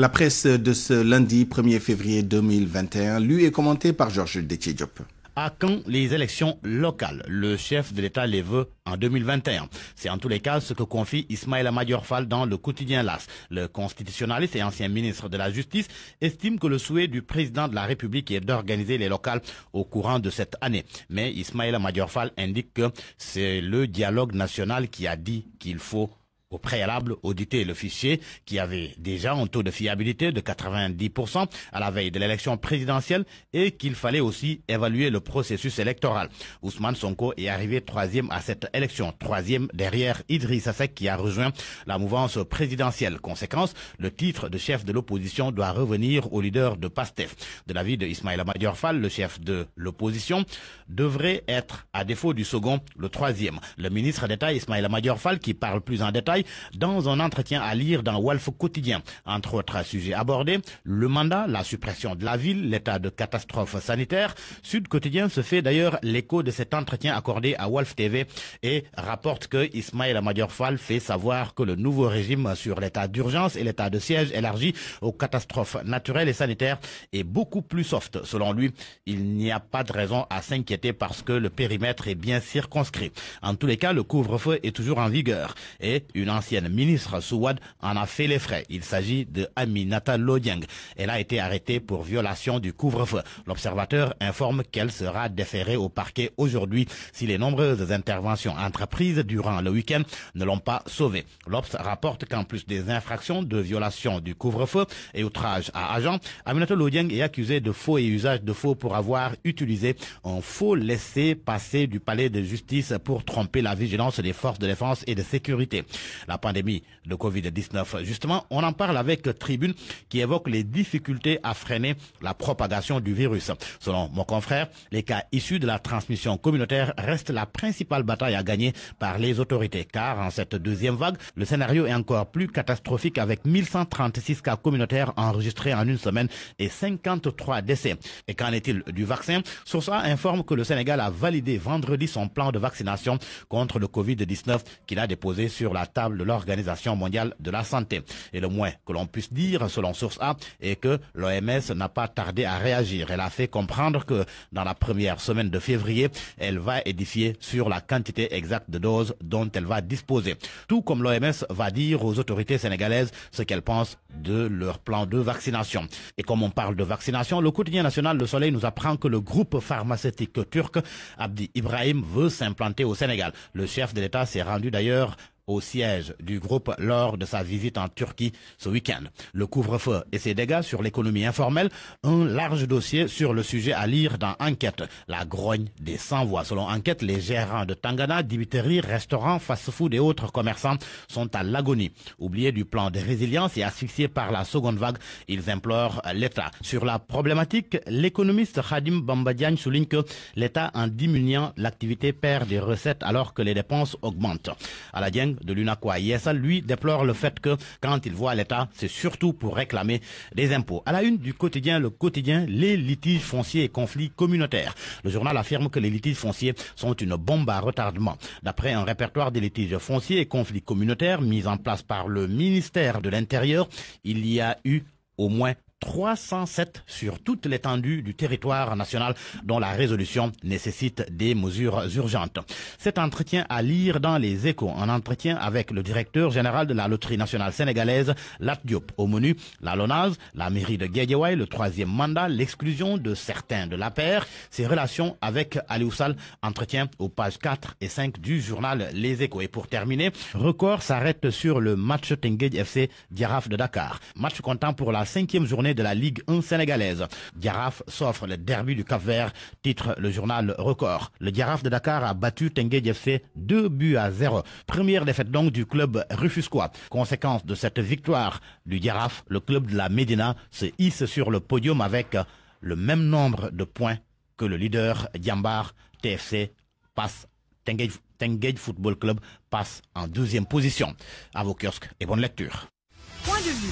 La presse de ce lundi 1er février 2021, lui est commentée par Georges détier À quand les élections locales Le chef de l'État les veut en 2021. C'est en tous les cas ce que confie Ismaël Fall dans le quotidien LAS. Le constitutionnaliste et ancien ministre de la Justice estime que le souhait du président de la République est d'organiser les locales au courant de cette année. Mais Ismaël Fall indique que c'est le dialogue national qui a dit qu'il faut au préalable auditer le fichier qui avait déjà un taux de fiabilité de 90% à la veille de l'élection présidentielle et qu'il fallait aussi évaluer le processus électoral. Ousmane Sonko est arrivé troisième à cette élection, troisième derrière Idriss Sasek qui a rejoint la mouvance présidentielle. Conséquence, le titre de chef de l'opposition doit revenir au leader de PASTEF. De l'avis de Ismaïla Fall, le chef de l'opposition, devrait être, à défaut du second, le troisième. Le ministre d'État Ismaïla Fall, qui parle plus en détail, dans un entretien à lire dans Wolf Quotidien. Entre autres sujets abordés, le mandat, la suppression de la ville, l'état de catastrophe sanitaire. Sud Quotidien se fait d'ailleurs l'écho de cet entretien accordé à Wolf TV et rapporte que Ismaël Amadior Fall fait savoir que le nouveau régime sur l'état d'urgence et l'état de siège élargi aux catastrophes naturelles et sanitaires est beaucoup plus soft. Selon lui, il n'y a pas de raison à s'inquiéter parce que le périmètre est bien circonscrit. En tous les cas, le couvre-feu est toujours en vigueur et une L'ancienne ministre Souad en a fait les frais. Il s'agit de Aminata Lodiang. Elle a été arrêtée pour violation du couvre-feu. L'observateur informe qu'elle sera déférée au parquet aujourd'hui si les nombreuses interventions entreprises durant le week-end ne l'ont pas sauvée. L'Obs rapporte qu'en plus des infractions de violation du couvre-feu et outrage à agent, Aminata Lodiang est accusée de faux et usage de faux pour avoir utilisé un faux laissé-passer du palais de justice pour tromper la vigilance des forces de défense et de sécurité la pandémie de Covid-19. Justement, on en parle avec Tribune qui évoque les difficultés à freiner la propagation du virus. Selon mon confrère, les cas issus de la transmission communautaire restent la principale bataille à gagner par les autorités, car en cette deuxième vague, le scénario est encore plus catastrophique avec 1136 cas communautaires enregistrés en une semaine et 53 décès. Et qu'en est-il du vaccin ça, informe que le Sénégal a validé vendredi son plan de vaccination contre le Covid-19 qu'il a déposé sur la table de l'Organisation mondiale de la santé. Et le moins que l'on puisse dire, selon Source A, est que l'OMS n'a pas tardé à réagir. Elle a fait comprendre que dans la première semaine de février, elle va édifier sur la quantité exacte de doses dont elle va disposer. Tout comme l'OMS va dire aux autorités sénégalaises ce qu'elles pensent de leur plan de vaccination. Et comme on parle de vaccination, le quotidien national Le Soleil nous apprend que le groupe pharmaceutique turc Abdi Ibrahim veut s'implanter au Sénégal. Le chef de l'État s'est rendu d'ailleurs au siège du groupe lors de sa visite en Turquie ce week-end. Le couvre-feu et ses dégâts sur l'économie informelle, un large dossier sur le sujet à lire dans Enquête. La grogne des sans-voix. Selon Enquête, les gérants de Tangana, Dibiterie, restaurants, fast-food et autres commerçants sont à l'agonie. Oubliés du plan de résilience et asphyxiés par la seconde vague, ils implorent l'État. Sur la problématique, l'économiste Khadim Bambadian souligne que l'État, en diminuant l'activité, perd des recettes alors que les dépenses augmentent. À la de l'UNACOA ISA, lui, déplore le fait que quand il voit l'État, c'est surtout pour réclamer des impôts. À la une du quotidien, le quotidien, les litiges fonciers et conflits communautaires. Le journal affirme que les litiges fonciers sont une bombe à retardement. D'après un répertoire des litiges fonciers et conflits communautaires mis en place par le ministère de l'Intérieur, il y a eu au moins 307 sur toute l'étendue du territoire national dont la résolution nécessite des mesures urgentes. Cet entretien à lire dans les échos, un entretien avec le directeur général de la loterie nationale sénégalaise, Latdiop, au menu la LONAZ, la mairie de Guédiawaye, le troisième mandat, l'exclusion de certains de la paire, ses relations avec Alioussal, entretien aux pages 4 et 5 du journal Les Échos. Et pour terminer, record s'arrête sur le match Tengage FC Diaraf de Dakar. Match comptant pour la cinquième journée de la Ligue 1 sénégalaise. Diaraf s'offre le derby du Cap Vert, titre le journal Record. Le Diaraf de Dakar a battu Tengue FC 2 buts à 0. Première défaite donc du club rufusquois. Conséquence de cette victoire du Diaraf, le club de la Médina se hisse sur le podium avec le même nombre de points que le leader Diambar TFC passe Football Club passe en deuxième position. À vos kiosques et bonne lecture. Point de vue.